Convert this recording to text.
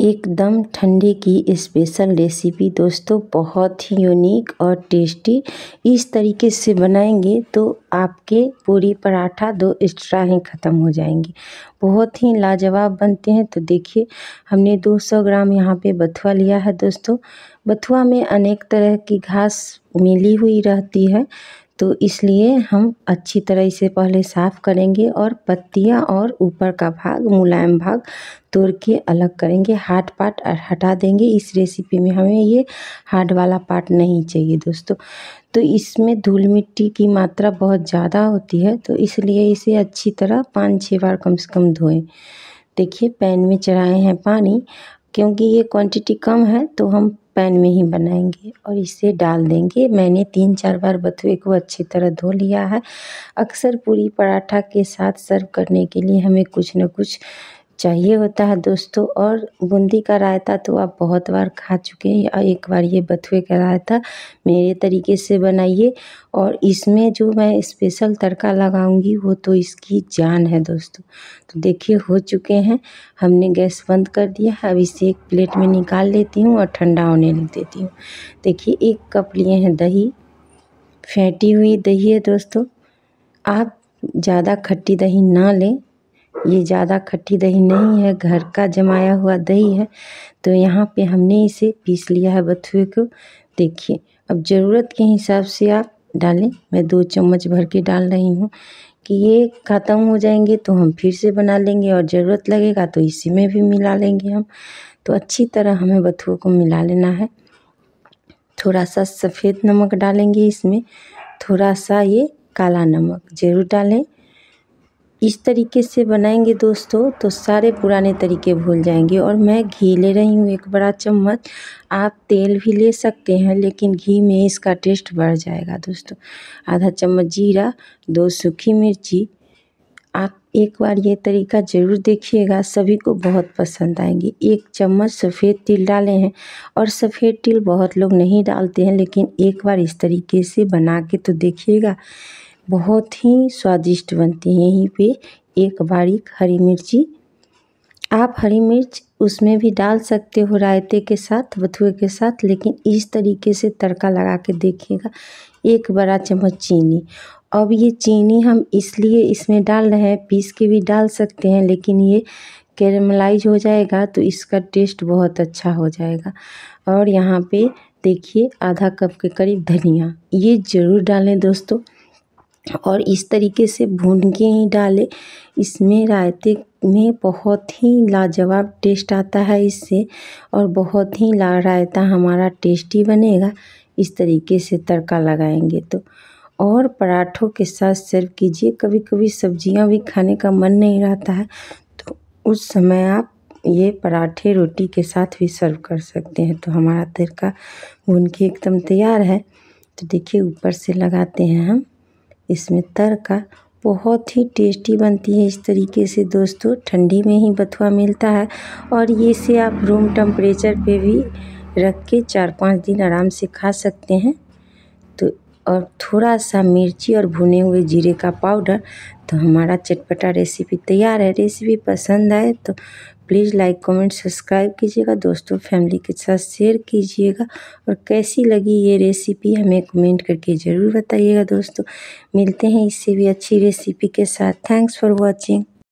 एकदम ठंडी की स्पेशल रेसिपी दोस्तों बहुत ही यूनिक और टेस्टी इस तरीके से बनाएंगे तो आपके पूरी पराठा दो एक्स्ट्रा ही ख़त्म हो जाएंगे बहुत ही लाजवाब बनते हैं तो देखिए हमने 200 ग्राम यहाँ पे बथुआ लिया है दोस्तों बथुआ में अनेक तरह की घास मिली हुई रहती है तो इसलिए हम अच्छी तरह इसे पहले साफ़ करेंगे और पत्तियाँ और ऊपर का भाग मुलायम भाग तोड़ के अलग करेंगे हार्ड पार्ट हटा देंगे इस रेसिपी में हमें ये हार्ड वाला पार्ट नहीं चाहिए दोस्तों तो इसमें धूल मिट्टी की मात्रा बहुत ज़्यादा होती है तो इसलिए इसे अच्छी तरह पाँच छः बार कम से कम धोएं देखिए पैन में चढ़ाए हैं पानी क्योंकि ये क्वांटिटी कम है तो हम पैन में ही बनाएंगे और इसे डाल देंगे मैंने तीन चार बार बथुए को अच्छी तरह धो लिया है अक्सर पूरी पराठा के साथ सर्व करने के लिए हमें कुछ न कुछ चाहिए होता है दोस्तों और बूंदी का रायता तो आप बहुत बार खा चुके हैं या एक बार ये बथुए का रायता मेरे तरीके से बनाइए और इसमें जो मैं स्पेशल तड़का लगाऊंगी वो तो इसकी जान है दोस्तों तो देखिए हो चुके हैं हमने गैस बंद कर दिया है अब इसे एक प्लेट में निकाल लेती हूँ और ठंडा होने देती हूँ देखिए एक कप लिए हैं दही फेंटी हुई दही है दोस्तों आप ज़्यादा खट्टी दही ना लें ये ज़्यादा खट्टी दही नहीं है घर का जमाया हुआ दही है तो यहाँ पे हमने इसे पीस लिया है बथुए को देखिए अब ज़रूरत के हिसाब से आप डालें मैं दो चम्मच भर के डाल रही हूँ कि ये ख़त्म हो जाएंगे तो हम फिर से बना लेंगे और ज़रूरत लगेगा तो इसी में भी मिला लेंगे हम तो अच्छी तरह हमें बथुओं को मिला लेना है थोड़ा सा सफ़ेद नमक डालेंगे इसमें थोड़ा सा ये काला नमक ज़रूर डालें इस तरीके से बनाएंगे दोस्तों तो सारे पुराने तरीके भूल जाएंगे और मैं घी ले रही हूँ एक बड़ा चम्मच आप तेल भी ले सकते हैं लेकिन घी में इसका टेस्ट बढ़ जाएगा दोस्तों आधा चम्मच जीरा दो सूखी मिर्ची आप एक बार ये तरीका ज़रूर देखिएगा सभी को बहुत पसंद आएंगे एक चम्मच सफ़ेद तिल डाले हैं और सफ़ेद तिल बहुत लोग नहीं डालते हैं लेकिन एक बार इस तरीके से बना के तो देखिएगा बहुत ही स्वादिष्ट बनती है यहीं पे एक बारीक हरी मिर्ची आप हरी मिर्च उसमें भी डाल सकते हो रायते के साथ बथुए के साथ लेकिन इस तरीके से तड़का लगा के देखिएगा एक बड़ा चम्मच चीनी अब ये चीनी हम इसलिए इसमें डाल रहे हैं पीस के भी डाल सकते हैं लेकिन ये कैरमलाइज हो जाएगा तो इसका टेस्ट बहुत अच्छा हो जाएगा और यहाँ पे देखिए आधा कप के करीब धनिया ये ज़रूर डालें दोस्तों और इस तरीके से भून के ही डालें इसमें रायते में बहुत ही लाजवाब टेस्ट आता है इससे और बहुत ही ला रायता हमारा टेस्टी बनेगा इस तरीके से तड़का लगाएंगे तो और पराठों के साथ सर्व कीजिए कभी कभी सब्जियां भी खाने का मन नहीं रहता है तो उस समय आप ये पराठे रोटी के साथ भी सर्व कर सकते हैं तो हमारा तड़का भून के एकदम तैयार है तो देखिए ऊपर से लगाते हैं हम इसमें तड़का बहुत ही टेस्टी बनती है इस तरीके से दोस्तों ठंडी में ही बथुआ मिलता है और ये से आप रूम टेम्परेचर पे भी रख के चार पाँच दिन आराम से खा सकते हैं तो और थोड़ा सा मिर्ची और भुने हुए जीरे का पाउडर तो हमारा चटपटा रेसिपी तैयार है रेसिपी पसंद आए तो प्लीज़ लाइक कमेंट सब्सक्राइब कीजिएगा दोस्तों फैमिली के साथ शेयर कीजिएगा और कैसी लगी ये रेसिपी हमें कमेंट करके ज़रूर बताइएगा दोस्तों मिलते हैं इससे भी अच्छी रेसिपी के साथ थैंक्स फॉर वॉचिंग